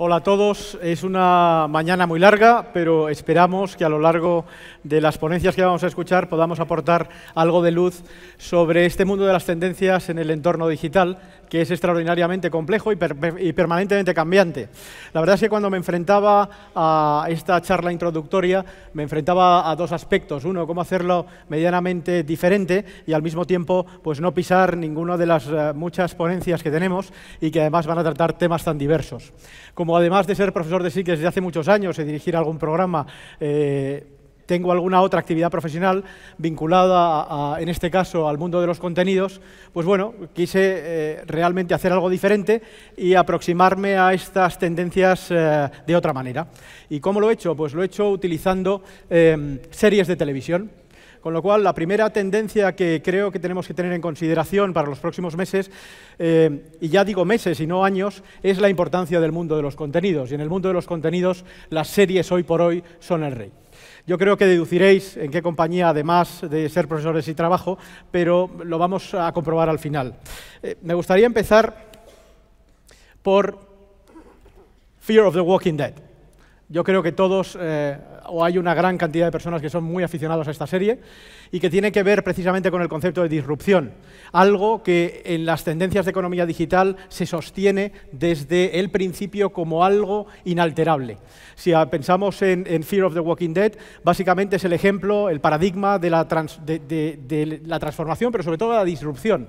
Hola a todos. Es una mañana muy larga, pero esperamos que a lo largo de las ponencias que vamos a escuchar podamos aportar algo de luz sobre este mundo de las tendencias en el entorno digital, que es extraordinariamente complejo y, permanentemente cambiante. La verdad es que cuando me enfrentaba a esta charla introductoria, me enfrentaba a dos aspectos. Uno, cómo hacerlo medianamente diferente y al mismo tiempo pues, no pisar ninguna de las eh, muchas ponencias que tenemos y que además van a tratar temas tan diversos como además de ser profesor de psique desde hace muchos años y dirigir algún programa, eh, tengo alguna otra actividad profesional vinculada, en este caso, al mundo de los contenidos, pues bueno, quise eh, realmente hacer algo diferente y aproximarme a estas tendencias eh, de otra manera. ¿Y cómo lo he hecho? Pues lo he hecho utilizando series de televisión. Con lo cual, la primera tendencia que creo que tenemos que tener en consideración para los próximos meses, eh, y ya digo meses y no años, es la importancia del mundo de los contenidos. Y en el mundo de los contenidos, las series hoy por hoy son el rey. Yo creo que deduciréis en qué compañía, además de ser profesores y trabajo, pero lo vamos a comprobar al final. Eh, me gustaría empezar por Fear of the Walking Dead. Yo creo que todos, eh, o hay una gran cantidad de personas que son muy aficionados a esta serie y que tiene que ver precisamente con el concepto de disrupción, algo que en las tendencias de economía digital se sostiene desde el principio como algo inalterable. Si pensamos en, Fear of the Walking Dead, básicamente es el ejemplo, el paradigma de la, de la transformación, pero sobre todo de la disrupción.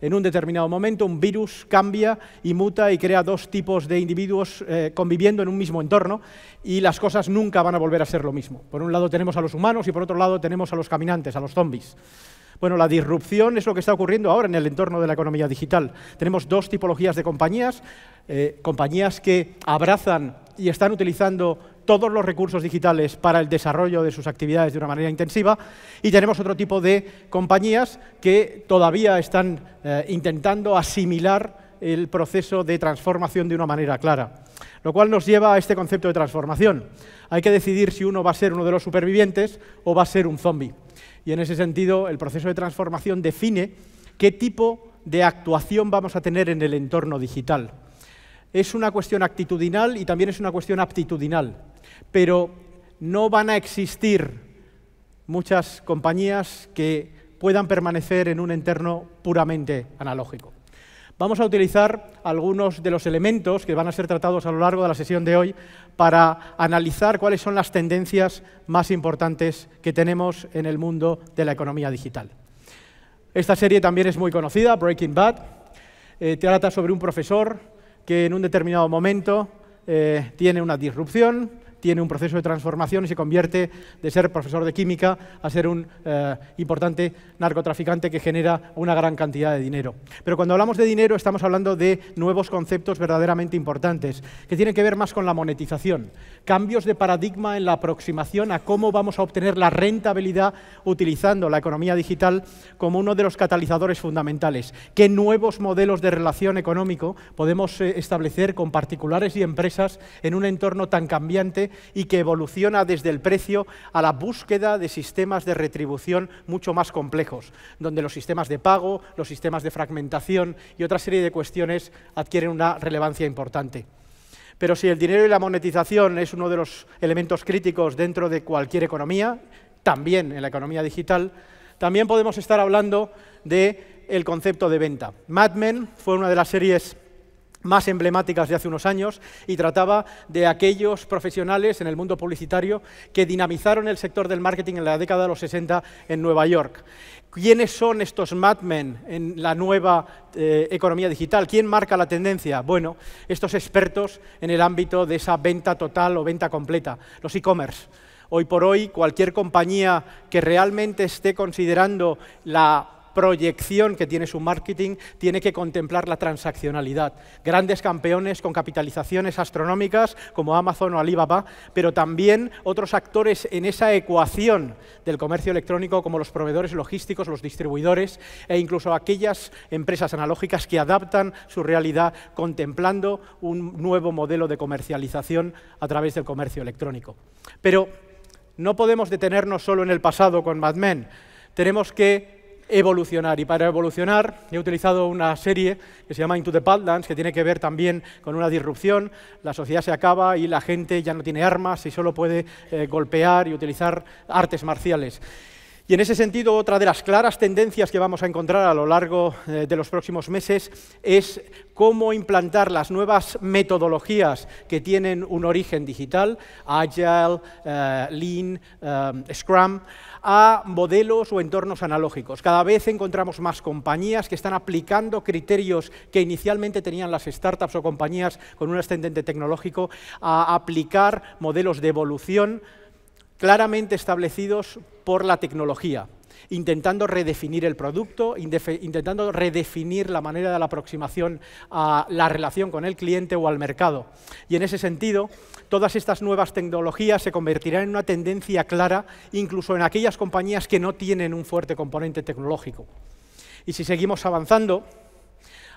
En un determinado momento un virus cambia y muta y crea dos tipos de individuos eh, conviviendo en un mismo entorno y las cosas nunca van a volver a ser lo mismo. Por un lado tenemos a los humanos y por otro lado tenemos a los caminantes, a los zombies. Bueno, la disrupción es lo que está ocurriendo ahora en el entorno de la economía digital. Tenemos dos tipologías de compañías, eh, compañías que abrazan y están utilizando todos los recursos digitales para el desarrollo de sus actividades de una manera intensiva y tenemos otro tipo de compañías que todavía están eh, intentando asimilar el proceso de transformación de una manera clara. Lo cual nos lleva a este concepto de transformación. Hay que decidir si uno va a ser uno de los supervivientes o va a ser un zombie. Y en ese sentido, el proceso de transformación define qué tipo de actuación vamos a tener en el entorno digital es una cuestión actitudinal y también es una cuestión aptitudinal. Pero no van a existir muchas compañías que puedan permanecer en un entorno puramente analógico. Vamos a utilizar algunos de los elementos que van a ser tratados a lo largo de la sesión de hoy para analizar cuáles son las tendencias más importantes que tenemos en el mundo de la economía digital. Esta serie también es muy conocida, Breaking Bad. te eh, trata sobre un profesor que en un determinado momento eh, tiene una disrupción, tiene un proceso de transformación y se convierte de ser profesor de química a ser un eh, importante narcotraficante que genera una gran cantidad de dinero. Pero cuando hablamos de dinero estamos hablando de nuevos conceptos verdaderamente importantes, que tienen que ver más con la monetización, cambios de paradigma en la aproximación a cómo vamos a obtener la rentabilidad utilizando la economía digital como uno de los catalizadores fundamentales, qué nuevos modelos de relación económico podemos eh, establecer con particulares y empresas en un entorno tan cambiante y que evoluciona desde el precio a la búsqueda de sistemas de retribución mucho más complejos, donde los sistemas de pago, los sistemas de fragmentación y otra serie de cuestiones adquieren una relevancia importante. Pero si el dinero y la monetización es uno de los elementos críticos dentro de cualquier economía, también en la economía digital, también podemos estar hablando del concepto de venta. Mad Men fue una de las series más emblemáticas de hace unos años y trataba de aquellos profesionales en el mundo publicitario que dinamizaron el sector del marketing en la década de los 60 en Nueva York. ¿Quiénes son estos madmen en la nueva eh, economía digital? ¿Quién marca la tendencia? Bueno, estos expertos en el ámbito de esa venta total o venta completa, los e-commerce. Hoy por hoy, cualquier compañía que realmente esté considerando la proyección que tiene su marketing tiene que contemplar la transaccionalidad. Grandes campeones con capitalizaciones astronómicas como Amazon o Alibaba, pero también otros actores en esa ecuación del comercio electrónico como los proveedores logísticos, los distribuidores e incluso aquellas empresas analógicas que adaptan su realidad contemplando un nuevo modelo de comercialización a través del comercio electrónico. Pero no podemos detenernos solo en el pasado con Mad Men. Tenemos que evolucionar. Y para evolucionar he utilizado una serie que se llama Into the Badlands, que tiene que ver también con una disrupción. La sociedad se acaba y la gente ya no tiene armas y solo puede eh, golpear y utilizar artes marciales. Y en ese sentido, otra de las claras tendencias que vamos a encontrar a lo largo eh, de los próximos meses es cómo implantar las nuevas metodologías que tienen un origen digital, Agile, eh, Lean, eh, Scrum, a modelos o entornos analógicos. Cada vez encontramos más compañías que están aplicando criterios que inicialmente tenían las startups o compañías con un ascendente tecnológico a aplicar modelos de evolución claramente establecidos por la tecnología, intentando redefinir el producto, intentando redefinir la manera de la aproximación a la relación con el cliente o al mercado. Y en ese sentido, todas estas nuevas tecnologías se convertirán en una tendencia clara, incluso en aquellas compañías que no tienen un fuerte componente tecnológico. Y si seguimos avanzando,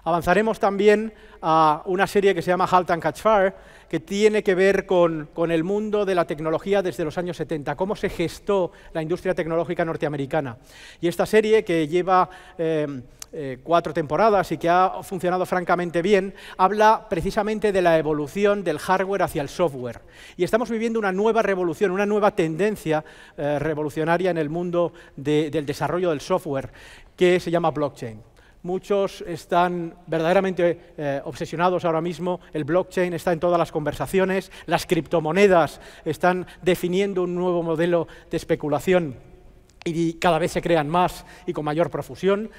avanzaremos también a una serie que se llama Halt and Catch Fire, que tiene que ver con, el mundo de la tecnología desde los años 70, cómo se gestó la industria tecnológica norteamericana. Y esta serie, que lleva em, eh, cuatro temporadas y que ha funcionado francamente bien, habla precisamente de la evolución del hardware hacia el software. Y estamos viviendo una nueva revolución, una nueva tendencia eh, revolucionaria en el mundo del desarrollo del software, que se llama blockchain. Muchos están verdaderamente eh, obsesionados ahora mismo. El blockchain está en todas las conversaciones. Las criptomonedas están definiendo un nuevo modelo de especulación y cada vez se crean más y con mayor profusión.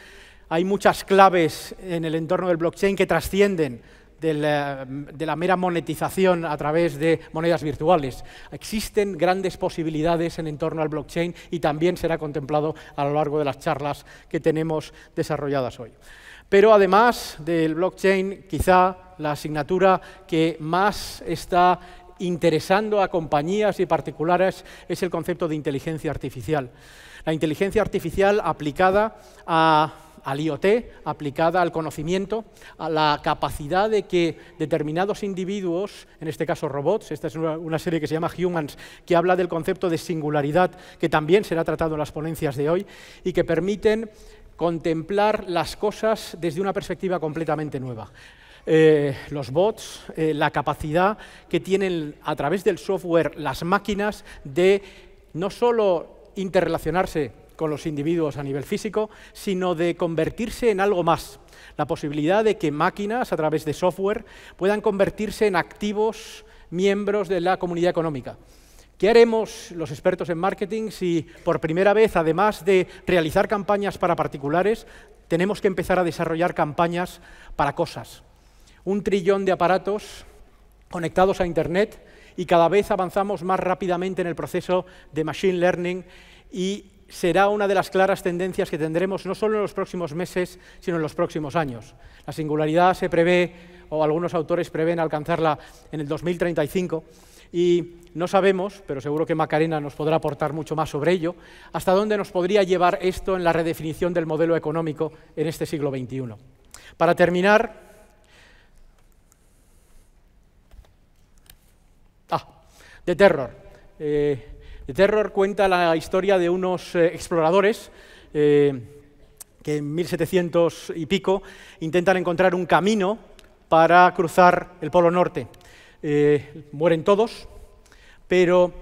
Hay muchas claves en el entorno del blockchain que trascienden de la, mera monetización a través de monedas virtuales. Existen grandes posibilidades en torno al blockchain y también será contemplado a lo largo de las charlas que tenemos desarrolladas hoy. Pero además del blockchain, quizá la asignatura que más está interesando a compañías y particulares es el concepto de inteligencia artificial. La inteligencia artificial aplicada a al IoT, aplicada al conocimiento, a la capacidad de que determinados individuos, en este caso robots, esta es una serie que se llama Humans, que habla del concepto de singularidad, que también será tratado en las ponencias de hoy, y que permiten contemplar las cosas desde una perspectiva completamente nueva. Eh, los bots, eh, la capacidad que tienen a través del software las máquinas de no solo interrelacionarse con los individuos a nivel físico, sino de convertirse en algo más. La posibilidad de que máquinas a través de software puedan convertirse en activos miembros de la comunidad económica. ¿Qué haremos los expertos en marketing si por primera vez, además de realizar campañas para particulares, tenemos que empezar a desarrollar campañas para cosas? Un trillón de aparatos conectados a Internet y cada vez avanzamos más rápidamente en el proceso de Machine Learning y será una de las claras tendencias que tendremos no solo en los próximos meses, sino en los próximos años. La singularidad se prevé, o algunos autores prevén alcanzarla en el 2035, y no sabemos, pero seguro que Macarena nos podrá aportar mucho más sobre ello, hasta dónde nos podría llevar esto en la redefinición del modelo económico en este siglo XXI. Para terminar... Ah, de terror. Eh, The Terror cuenta la historia de unos eh, exploradores eh, que en 1700 y pico intentan encontrar un camino para cruzar el Polo Norte. Eh, mueren todos, pero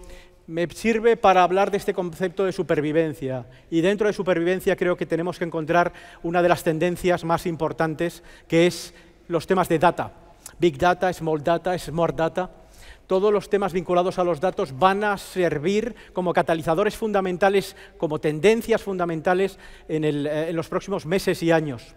me sirve para hablar de este concepto de supervivencia. Y dentro de supervivencia creo que tenemos que encontrar una de las tendencias más importantes, que es los temas de data. Big data, small data, smart data todos los temas vinculados a los datos van a servir como catalizadores fundamentales, como tendencias fundamentales eh, en, los próximos meses y años.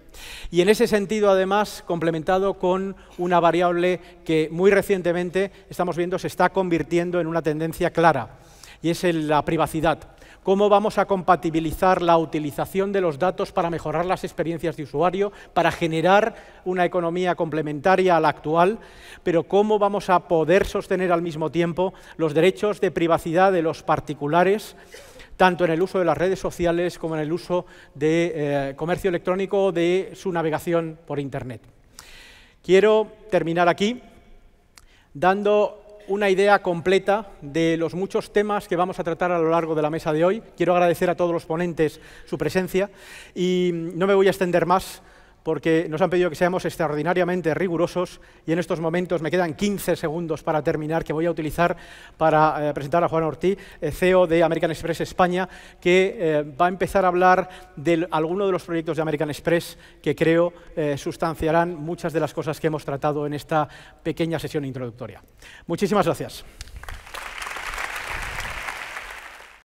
Y en ese sentido, además, complementado con una variable que muy recientemente estamos viendo se está convirtiendo en una tendencia clara, y es la privacidad cómo vamos a compatibilizar la utilización de los datos para mejorar las experiencias de usuario, para generar una economía complementaria a la actual, pero cómo vamos a poder sostener al mismo tiempo los derechos de privacidad de los particulares tanto en el uso de las redes sociales como en el uso de eh, comercio electrónico o de su navegación por Internet. Quiero terminar aquí dando una idea completa de los muchos temas que vamos a tratar a lo largo de la mesa de hoy. Quiero agradecer a todos los ponentes su presencia y no me voy a extender más porque nos han pedido que seamos extraordinariamente rigurosos y en estos momentos me quedan 15 segundos para terminar que voy a utilizar para eh, presentar a Juan Ortiz, eh, CEO de American Express España, que eh, va a empezar a hablar de algunos de los proyectos de American Express que creo sustanciarán muchas de las cosas que hemos tratado en esta pequeña sesión introductoria. Muchísimas gracias.